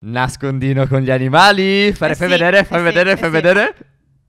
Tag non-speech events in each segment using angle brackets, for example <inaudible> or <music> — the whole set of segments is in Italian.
Nascondino con gli animali? Fare, eh sì, eh fai vedere, eh fai eh vedere, fai eh vedere.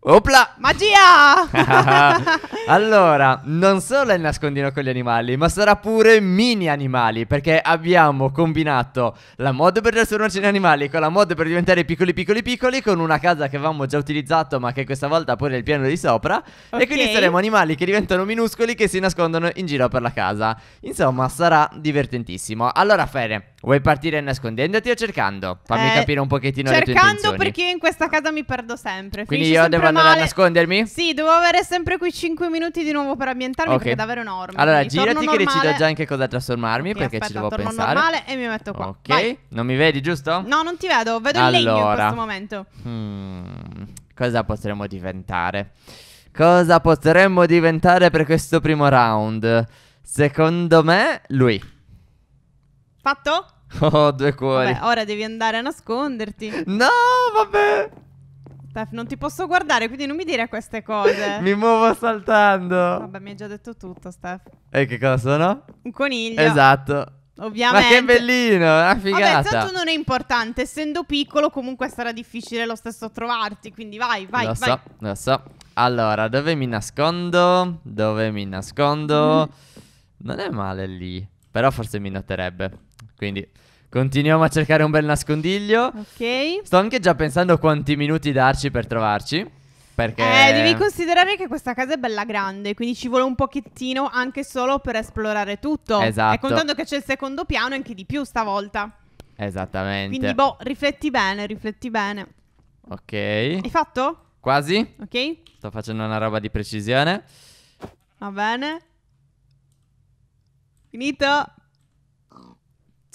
Opla! Magia! <laughs> allora, non solo è il nascondino con gli animali, ma sarà pure mini animali, perché abbiamo combinato la mod per trasformarci in animali con la mod per diventare piccoli piccoli piccoli con una casa che avevamo già utilizzato ma che questa volta pure è il piano di sopra okay. e quindi saremo animali che diventano minuscoli che si nascondono in giro per la casa. Insomma, sarà divertentissimo. Allora, Fere, vuoi partire nascondendoti o cercando? Fammi eh, capire un pochettino cercando le tue intenzioni. Cercando perché in questa casa mi perdo sempre. Quindi Finisci io devo andare andare male. a nascondermi? Sì, devo avere sempre qui 5 minuti di nuovo per ambientarmi okay. perché è davvero enorme. Allora, Quindi, girati che decido già anche cosa trasformarmi okay, perché aspetta, ci devo torno pensare. normale e mi metto qua. Ok, Vai. non mi vedi, giusto? No, non ti vedo, vedo allora. il legno in questo momento. Hmm, cosa potremmo diventare? Cosa potremmo diventare per questo primo round? Secondo me, lui. Fatto? <laughs> Oh, due cuori. Vabbè, ora devi andare a nasconderti. No, vabbè. Steph, non ti posso guardare, quindi non mi dire queste cose. <laughs> mi muovo saltando. Vabbè, mi hai già detto tutto, Steph. E che cosa sono? Un coniglio. Esatto. Ovviamente. Ma che bellino, una figata. Vabbè, tanto non è importante, essendo piccolo comunque sarà difficile lo stesso trovarti, quindi vai, vai, lo vai. so, lo so. Allora, dove mi nascondo? Dove mi nascondo? Mm. Non è male lì, però forse mi noterebbe. Quindi Continuiamo a cercare un bel nascondiglio. Ok. Sto anche già pensando quanti minuti darci per trovarci. Perché... Eh, devi considerare che questa casa è bella grande, quindi ci vuole un pochettino anche solo per esplorare tutto. Esatto. E contando che c'è il secondo piano anche di più stavolta. Esattamente. Quindi, boh, rifletti bene, rifletti bene. Ok. Hai fatto? Quasi. Ok. Sto facendo una roba di precisione. Va bene. Finito.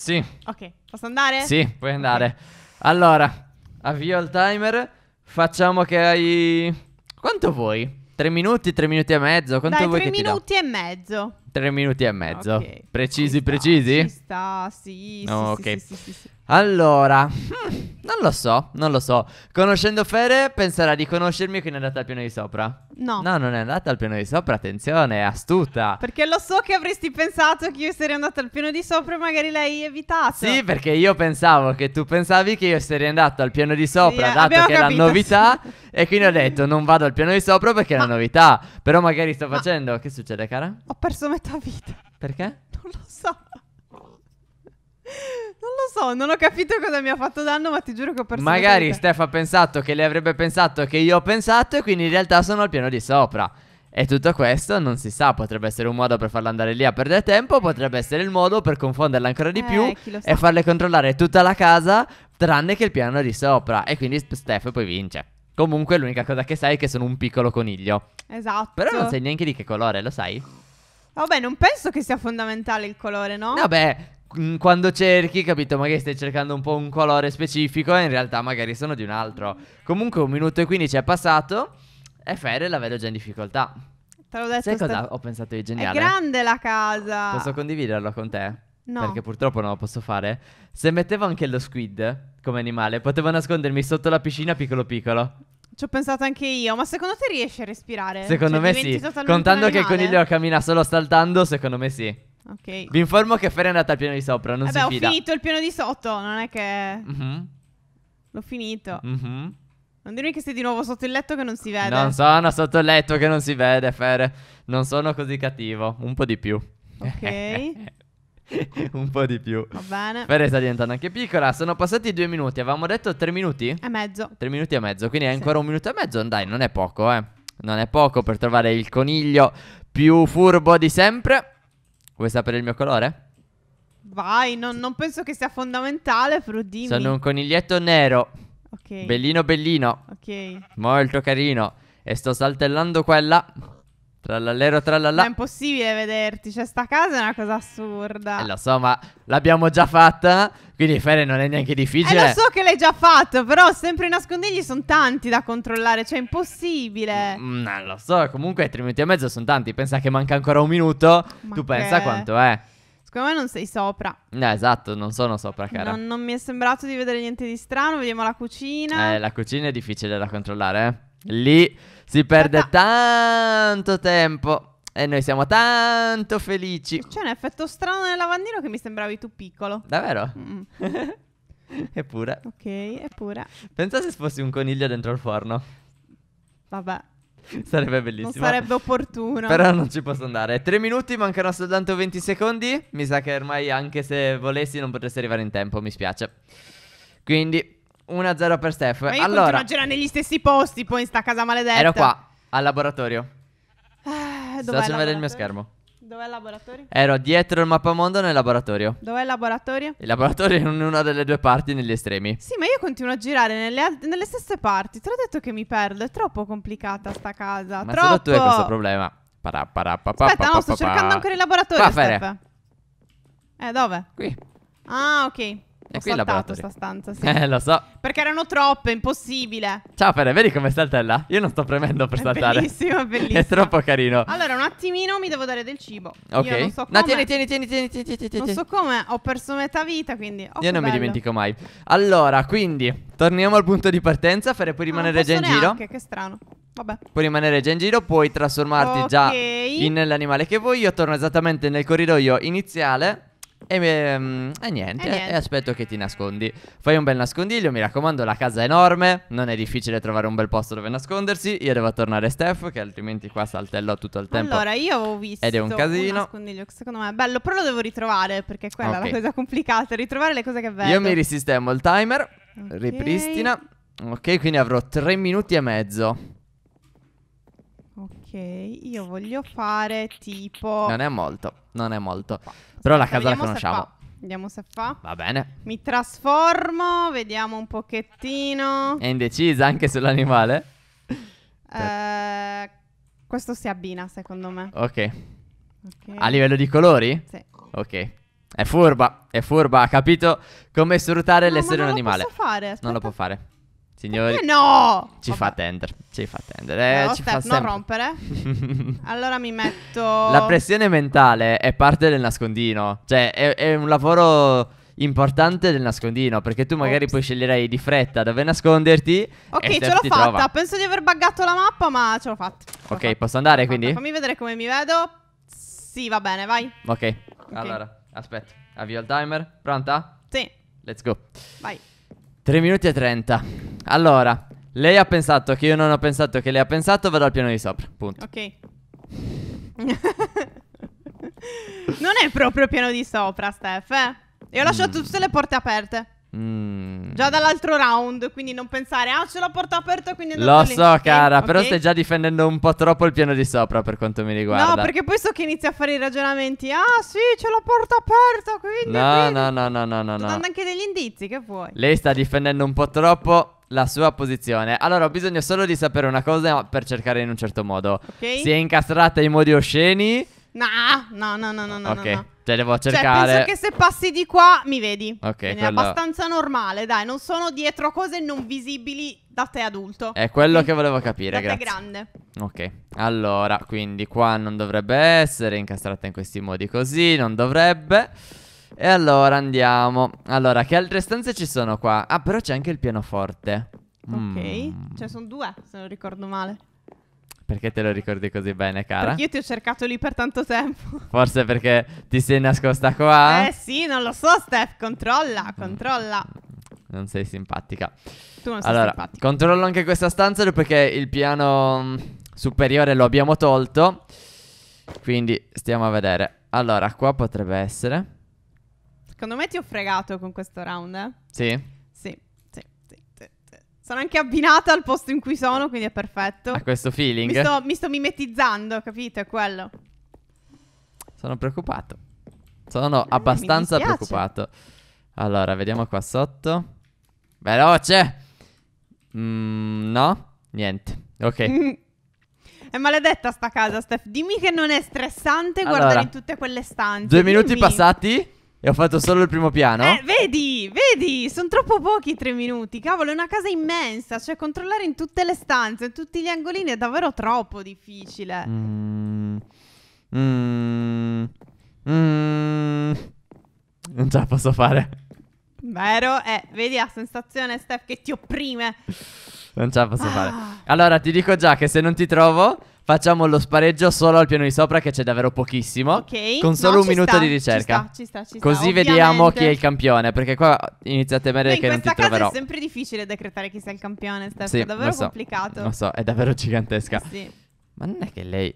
Sì. Ok, posso andare? Sì, puoi andare. Okay. Allora, avvio il timer. Facciamo che hai... Quanto vuoi? Tre minuti, tre minuti e mezzo? Quanto Dai, vuoi tre che minuti e mezzo. Tre minuti e mezzo. Okay. Precisi, ci sta, precisi? Ci sta, sì. sì ok. Sì, sì, allora... Mm. Non lo so, non lo so. Conoscendo Fere, penserà di conoscermi quindi è andata al piano di sopra. No. No, non è andata al piano di sopra, attenzione, è astuta. Perché lo so che avresti pensato che io sarei andata al piano di sopra e magari l'hai evitato. Sì, perché io pensavo che tu pensavi che io sarei andato al piano di sopra, sì, dato che è la novità. <laughs> e quindi ho detto non vado al piano di sopra perché è una novità. Però magari sto Ma... facendo. Che succede, cara? Ho perso metà vita. Perché? Non lo so. Non ho capito cosa mi ha fatto danno, ma ti giuro che ho perso. Magari Steph ha pensato che lei avrebbe pensato che io ho pensato, e quindi in realtà sono al piano di sopra. E tutto questo non si sa, potrebbe essere un modo per farla andare lì a perdere tempo, potrebbe essere il modo per confonderla ancora di eh, più e farle controllare tutta la casa tranne che il piano di sopra. E quindi Steph poi vince. Comunque l'unica cosa che sai è che sono un piccolo coniglio. Esatto. Però non sai neanche di che colore, lo sai? Vabbè, non penso che sia fondamentale il colore, no? Vabbè, quando cerchi, capito, magari stai cercando un po' un colore specifico e in realtà magari sono di un altro. Comunque un minuto e 15 è passato e Ferre la vedo già in difficoltà. Te l'ho detto. Sai sta... cosa ho pensato di geniale? È grande la casa. Posso condividerlo con te? No. Perché purtroppo non lo posso fare. Se mettevo anche lo squid come animale, potevo nascondermi sotto la piscina piccolo piccolo. Ci ho pensato anche io, ma secondo te riesci a respirare? Secondo cioè, me sì. Contando che il coniglio cammina solo saltando, secondo me sì. Ok. Vi informo che Fer è andata al piano di sopra, non Vabbè, si fida. ho finito il piano di sotto, non è che... Mhm. L'ho finito. Mhm. Non dirmi che sei di nuovo sotto il letto che non si vede. Non sono sotto il letto che non si vede, Fer. Non sono così cattivo, un po' di più. Ok. <laughs> un po' di più. Va bene. Fer sta diventando anche piccola. Sono passati due minuti. Avevamo detto tre minuti? E mezzo. Tre minuti e mezzo. Quindi è Sì. ancora un minuto e mezzo. Dai, non è poco, eh. Non è poco per trovare il coniglio più furbo di sempre. Vuoi sapere il mio colore? Vai, non, non penso che sia fondamentale, però dimmi. Sono un coniglietto nero. Ok. Bellino bellino. Ok. Molto carino. E sto saltellando quella Trallallero trallallà. Ma è impossibile vederti, cioè sta casa è una cosa assurda. Eh, lo so, ma l'abbiamo già fatta, quindi Fere non è neanche difficile. Eh, lo so che l'hai già fatto, però sempre i nascondigli sono tanti da controllare, cioè è impossibile. non mm, mm, eh, lo so, comunque tre minuti e mezzo sono tanti, pensa che manca ancora un minuto, ma tu che... pensa quanto è. Secondo me non sei sopra. No, eh, esatto, non sono sopra, cara. Non, non mi è sembrato di vedere niente di strano, vediamo la cucina. Eh, la cucina è difficile da controllare, eh. Lì... Si perde Aspetta. tanto tempo e noi siamo tanto felici. C'è un effetto strano nel lavandino che mi sembravi tu piccolo. Davvero? Mm. <laughs> eppure. Ok, eppure. Pensa se fossi un coniglio dentro il forno. Vabbè. Sarebbe bellissimo. Non sarebbe opportuno. Però non ci posso andare. Tre minuti, mancano soltanto 20 secondi. Mi sa che ormai anche se volessi non potresti arrivare in tempo, mi spiace. Quindi 1-0 per Steph. Ma io allora, a girare negli stessi posti, poi in sta casa maledetta. Ero qua, al laboratorio. Ah, Sto facendo vedere il mio schermo. Dov'è il laboratorio? Ero dietro il mappamondo nel laboratorio. Dov'è il laboratorio? Il laboratorio è in una delle due parti negli estremi. Sì, ma io continuo a girare nelle, nelle stesse parti. Te l'ho detto che mi perdo, è troppo complicata sta casa. Ma troppo. solo tu hai questo problema. Parà, parà, papà, Aspetta, no, sto papà. cercando ancora il laboratorio, Qua, Steph. Eh, dove? Qui. Ah, ok. Ho qui saltato sta stanza, sì. Eh, lo so. Perché erano troppe, impossibile. Ciao Fede, vedi come saltella? Io non sto premendo per è saltare. Bellissimo, <laughs> bellissimo. è troppo carino. Allora, un attimino mi devo dare del cibo. Ok. Io non so come. No, tieni, tieni, tieni, tieni, tieni, tieni. Non so come, ho perso metà vita, quindi... Oh, Io non bello. mi dimentico mai. Allora, quindi, torniamo al punto di partenza. Fede, puoi ah, rimanere già in giro. Anche, che strano. Vabbè. Puoi rimanere già in giro, puoi trasformarti okay. già in l'animale che vuoi. Io torno esattamente nel corridoio iniziale. E, ehm, e niente, e E aspetto che ti nascondi. Fai un bel nascondiglio, mi raccomando, la casa è enorme, non è difficile trovare un bel posto dove nascondersi. Io devo tornare Steph, che altrimenti qua saltello tutto il tempo. Allora, io ho visto ed è un, casino. un nascondiglio che secondo me è bello, però lo devo ritrovare perché quella okay. è la cosa complicata, ritrovare le cose che vedo. Io mi risistemo il timer, okay. ripristina. Ok, quindi avrò tre minuti e mezzo. Ok, io voglio fare tipo... Non è molto, non è molto. Qua. Però la casa la conosciamo. Vediamo se fa. Va bene. Mi trasformo, vediamo un pochettino. È indecisa anche sull'animale? Eh, questo si abbina, secondo me. Okay. ok. A livello di colori? Sì. Ok. È furba, è furba, ha capito come sfruttare no, l'essere un animale. Non lo Fare, non lo può fare. Signori, eh, no! Ci Vabbè. fa tender, ci fa tender. Eh, no, ci Steph, fa non sempre. rompere. <laughs> allora mi metto. La pressione mentale è parte del nascondino. Cioè, è, è un lavoro importante del nascondino perché tu magari Ops. poi sceglierai di fretta dove nasconderti. Ok, ce l'ho fatta. Trova. Penso di aver buggato la mappa, ma ce l'ho fatta. Ce ok, fatta. posso andare quindi? Fatta. Fammi vedere come mi vedo. Sì, va bene, vai. Ok, okay. allora aspetta, avvio il timer. Pronta? Sì. Let's go. Vai. 3 minuti e 30. Allora, lei ha pensato che io non ho pensato che lei ha pensato, vado al piano di sopra. Punto. Ok. non è proprio il piano di sopra, Steph. Eh? E ho lasciato mm. tutte le porte aperte. Mmm. Mm. Già dall'altro round, quindi non pensare, ah, ce l'ho porta aperta, quindi andate Lo lì. so, cara, okay. però stai già difendendo un po' troppo il piano di sopra per quanto mi riguarda. No, perché poi so che inizia a fare i ragionamenti, ah, sì, ce l'ho porta aperta, quindi... No, quindi... no, no, no, no, no. Sto dando anche degli indizi, che vuoi? Lei sta difendendo un po' troppo la sua posizione. Allora, ho bisogno solo di sapere una cosa per cercare in un certo modo. Ok. Si è incastrata in modi osceni... No, no, no, no, no, no, okay. no. Cioè, devo cercare. Cioè, penso che se passi di qua mi vedi. Ok. Quindi quello... È abbastanza normale, dai. Non sono dietro cose non visibili da te adulto. È quello quindi... che volevo capire, da grazie. Da grande. Ok. Allora, quindi qua non dovrebbe essere incastrata in questi modi così. Non dovrebbe. E allora andiamo. Allora, che altre stanze ci sono qua? Ah, però c'è anche il pianoforte. Ok. Mm. Ce cioè, ne sono due, se non ricordo male. Perché te lo ricordi così bene, cara? Perché io ti ho cercato lì per tanto tempo. Forse perché ti sei nascosta qua? Eh sì, non lo so, Steph. Controlla, mm. controlla. Non sei simpatica. Tu non sei allora, simpatica. controllo anche questa stanza perché il piano mm, superiore lo abbiamo tolto. Quindi stiamo a vedere. Allora, qua potrebbe essere. Secondo me ti ho fregato con questo round, eh? Sì. Sono anche abbinata al posto in cui sono, quindi è perfetto. A questo feeling? Mi sto, mi sto mimetizzando, capito? È quello. Sono preoccupato. Sono eh, abbastanza preoccupato. Allora, vediamo qua sotto. Veloce! Mm, no? Niente. Ok. <laughs> È maledetta sta casa, Steph. Dimmi che non è stressante allora, guardare in tutte quelle stanze. Due minuti Dimmi. passati. E ho fatto solo il primo piano. Eh, vedi, vedi, sono troppo pochi i tre minuti. Cavolo, è una casa immensa. Cioè, controllare in tutte le stanze, in tutti gli angolini è davvero troppo difficile. Mm. Mm. Mm. Non ce la posso fare. Vero? Eh, vedi la sensazione, Steph, che ti opprime. Non ce la posso ah. fare. Allora, ti dico già che se non ti trovo, Facciamo lo spareggio solo al piano di sopra che c'è davvero pochissimo. Ok. Con solo no, un minuto sta, di ricerca. Ci sta, ci sta, ci sta. Così Ovviamente. vediamo chi è il campione. Perché qua inizia a temere che non ti troverò. è sempre difficile decretare chi sia il campione. Steph. Sì, è davvero so, complicato. Lo so, è davvero gigantesca. Eh sì. Ma non è che lei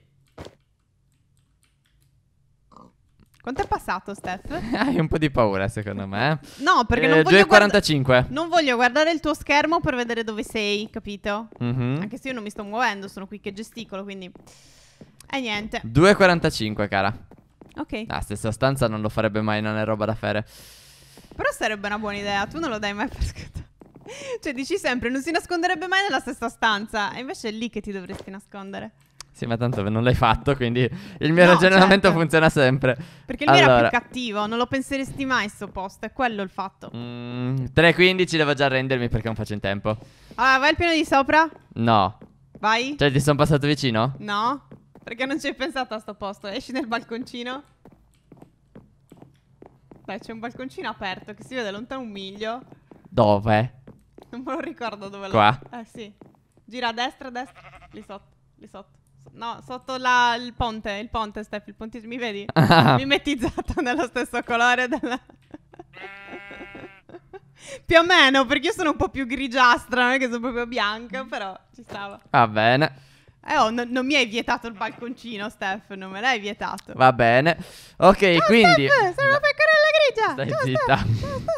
Quanto è passato, Steph? <laughs> Hai un po' di paura, secondo me. Eh. No, perché eh, non voglio. 2,45. Guarda- non voglio guardare il tuo schermo per vedere dove sei, capito? Mm-hmm. Anche se io non mi sto muovendo, sono qui che gesticolo, quindi. E eh, niente. 2,45, cara. Ok. La ah, stessa stanza non lo farebbe mai, non è roba da fare. Però sarebbe una buona idea, tu non lo dai mai per <laughs> scontato. Cioè, dici sempre, non si nasconderebbe mai nella stessa stanza. E invece è lì che ti dovresti nascondere. Sì, ma tanto non l'hai fatto, quindi il mio no, ragionamento certo. funziona sempre. Perché lui allora. era più cattivo, non lo penseresti mai sto posto, è quello il fatto. Mm, 3.15 devo già rendermi perché non faccio in tempo. Allora, ah, vai al piano di sopra? No. Vai? Cioè, ti sono passato vicino? No. Perché non ci hai pensato a sto posto? Esci nel balconcino? Beh, c'è un balconcino aperto che si vede lontano un miglio. Dove? Non me lo ricordo dove Qua? Lo... Eh sì. Gira a destra, a destra. Lì sotto, lì sotto. No, sotto la, il ponte, il ponte, Steph, il pontismo, mi vedi? Ah. <laughs> Mimetizzato nello stesso colore della... <laughs> Più o meno, perché io sono un po' più grigiastra, non è che sono proprio bianca, però ci stava. Va bene. Eh oh, no, non mi hai vietato il balconcino, Steph, non me l'hai vietato. Va bene. Ok, Ciao, ah, quindi... Steph, sono una pecorella grigia. Stai Ciao, zitta. Steph. Ciao, Steph.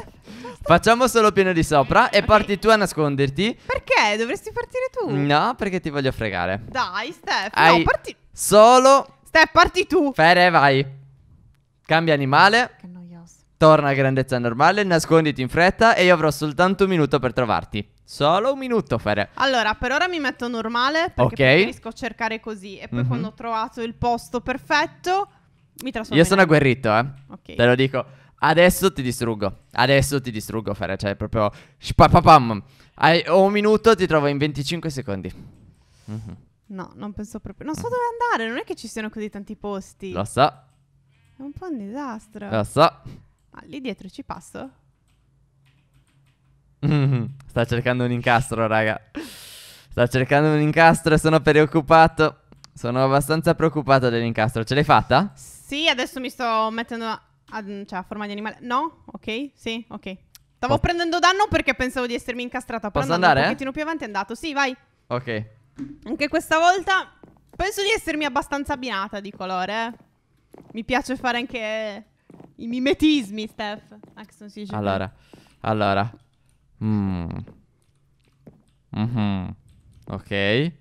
Facciamo solo pieno di sopra e okay. parti tu a nasconderti. Perché? Dovresti partire tu. No, perché ti voglio fregare. Dai, Steph. Hai no, parti. Solo. Steph, parti tu. Fere, vai. Cambia animale. Che noioso. Torna a grandezza normale, nasconditi in fretta e io avrò soltanto un minuto per trovarti. Solo un minuto, Fere. Allora, per ora mi metto normale perché okay. preferisco cercare così. E poi mm -hmm. quando ho trovato il posto perfetto, mi trasformo. Io sono agguerrito, eh. Ok. Te lo dico. Adesso ti distruggo. Adesso ti distruggo, Fera. Cioè, proprio. Spapapam. Hai un minuto, ti trovo in 25 secondi. Mm-hmm. No, non penso proprio. Non so dove andare. Non è che ci siano così tanti posti. Lo so. È un po' un disastro. Lo so. Ma lì dietro ci passo? Mm-hmm. Sta cercando un incastro, raga. Sta cercando un incastro e sono preoccupato. Sono abbastanza preoccupato dell'incastro. Ce l'hai fatta? Sì, adesso mi sto mettendo Ah, cioè, a forma di animale. No? Ok? Sì? Ok. Stavo oh. prendendo danno perché pensavo di essermi incastrata. Posso andare? Un eh? pochettino eh? più avanti è andato. Sì, vai. Ok. Anche questa volta penso di essermi abbastanza abbinata di colore. Eh? Mi piace fare anche i mimetismi, Steph. Ah, allora, allora. Mm. Mm -hmm. Ok.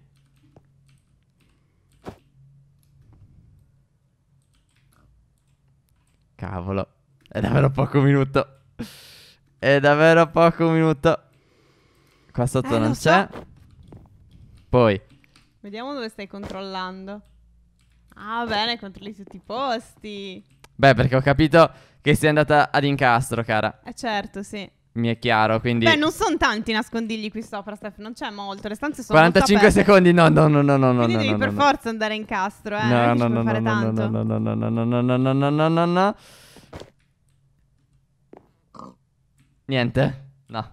Cavolo. È davvero poco minuto. È davvero poco minuto. Qua sotto eh, non c'è. So. Poi. Vediamo dove stai controllando. Ah, bene, controlli tutti i posti. Beh, perché ho capito che sei andata ad incastro, cara. Eh certo, sì. Mi è chiaro, quindi... Beh, non sono tanti nascondigli qui sopra, Steph, non c'è molto, le stanze sono 45 secondi, no, no, no, no, no, quindi no, devi per forza andare in castro, eh, no, no, no, no, no, no, no, no, no, no, no, no, no, no, no, no, no. Niente? No.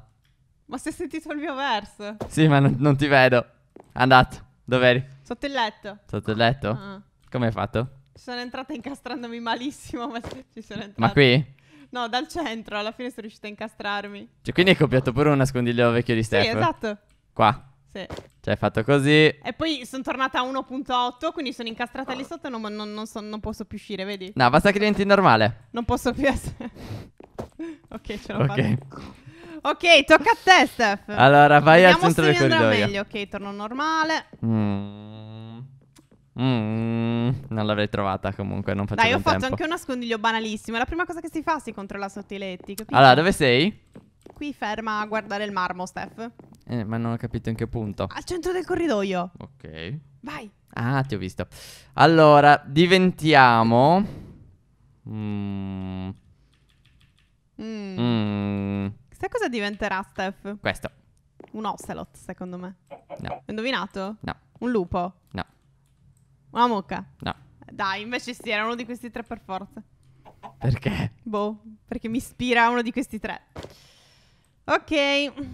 Ma si è sentito il mio verso? Sì, ma non, non ti vedo. Andato, dov'eri? Sotto il letto. Sotto il letto? Ah. Come hai fatto? Ci sono entrata incastrandomi malissimo, ma ci sono entrata. Ma qui? No, dal centro, alla fine sono riuscita a incastrarmi. Cioè, quindi hai copiato pure un nascondiglio vecchio di Steph? Sì, esatto. Qua? Sì. Cioè, hai fatto così. E poi sono tornata a 1.8, quindi sono incastrata lì ah. sotto e non, non, non, so, non, posso più uscire, vedi? No, basta che diventi normale. Non posso più essere... <laughs> ok, ce l'ho okay. fatta. Ok, tocca a te, Steph. Allora, vai Vediamo al centro del corridoio. Vediamo se mi andrà meglio. Ok, torno normale. Mmm... Mm, non l'avrei trovata comunque, non facevo Dai, ho fatto tempo. anche un nascondiglio banalissimo. La prima cosa che si fa si controlla sotto i letti, capito? Allora, dove sei? Qui ferma a guardare il marmo, Steph. Eh, ma non ho capito in che punto. Al centro del corridoio. Ok. Vai. Ah, ti ho visto. Allora, diventiamo... Mm. Mm. mm. Sai cosa diventerà, Steph? Questo. Un ocelot, secondo me. No. Ho indovinato? No. Un lupo? No. Una mucca? No. Dai, invece sì, era uno di questi tre per forza. Perché? Boh, perché mi ispira uno di questi tre. Ok.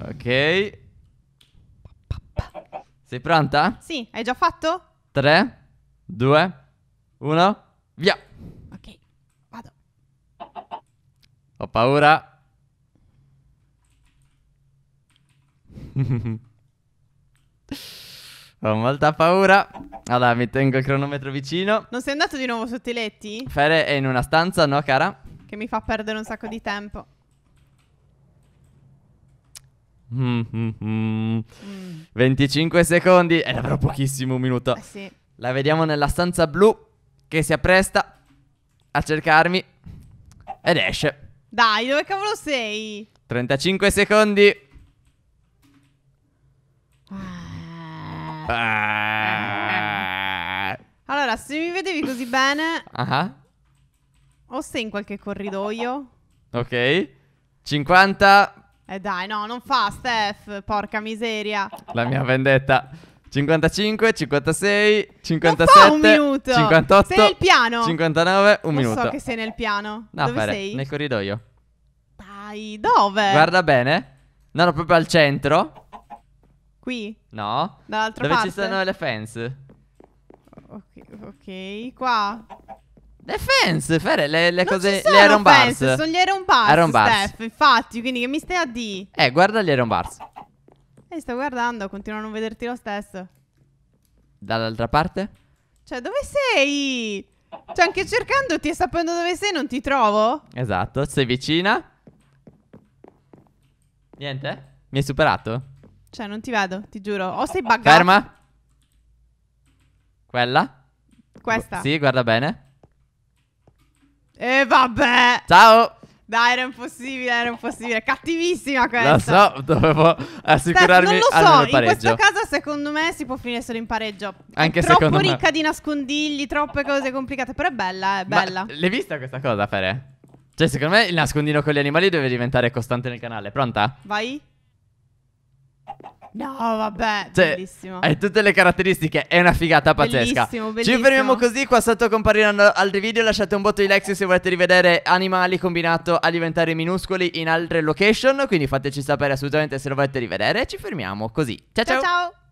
Ok. Sei pronta? Sì, hai già fatto? Tre, due, uno, via. Ok, vado. Ho paura. <laughs> Ho molta paura. Allora, mi tengo il cronometro vicino. Non sei andato di nuovo sotto i letti? Fere è in una stanza, no, cara? Che mi fa perdere un sacco di tempo. Mm, mm, mm. 25 mm. secondi. È davvero pochissimo, un minuto. Eh sì. La vediamo nella stanza blu che si appresta a cercarmi ed esce. Dai, dove cavolo sei? 35 secondi. Eh. Allora, se mi vedevi così bene, Ah, o sei in qualche corridoio? Ok. 50. Eh dai, no, non fa, Steph, porca miseria. La mia vendetta. 55, 56, 57, non fa un minuto. 58, sei nel piano. 59, un Lo minuto. so che sei nel piano. No, Dove Fere, sei? Nel corridoio. Dai, dove? Guarda bene. No, no, proprio al centro. Qui? No. Dall'altra Dove parte? ci stanno le fence? Ok, ok. Qua? Le fence, Fere, le, le cose, le Iron Bars. Fence, sono gli Iron Bars, Iron Bars. Steph, infatti, quindi che mi stai a di? Eh, guarda gli Iron Bars. Eh, sto guardando, continuo a non vederti lo stesso. Dall'altra parte? Cioè, dove sei? Cioè, anche cercandoti e sapendo dove sei non ti trovo? Esatto, sei vicina. Niente? Mi hai superato? Cioè, non ti vedo, ti giuro. O sei buggato. Ferma. Quella? Questa. Sì, guarda bene. E eh, vabbè. Ciao. Dai, era impossibile, era impossibile. Cattivissima questa. Lo so, dovevo assicurarmi Steph, non lo so, in questa casa secondo me si può finire solo in pareggio. Anche se è troppo ricca di nascondigli, troppe cose complicate, però è bella, è bella. l'hai vista questa cosa, Fere? Cioè, secondo me il nascondino con gli animali deve diventare costante nel canale. Pronta? Vai. No, vabbè, cioè, bellissimo. Hai tutte le caratteristiche, è una figata pazzesca. Bellissimo, bellissimo. Ci fermiamo così, qua sotto compariranno altri video, lasciate un botto di like se volete rivedere animali combinato a diventare minuscoli in altre location, quindi fateci sapere assolutamente se lo volete rivedere. Ci fermiamo così. Ciao ciao. ciao, ciao.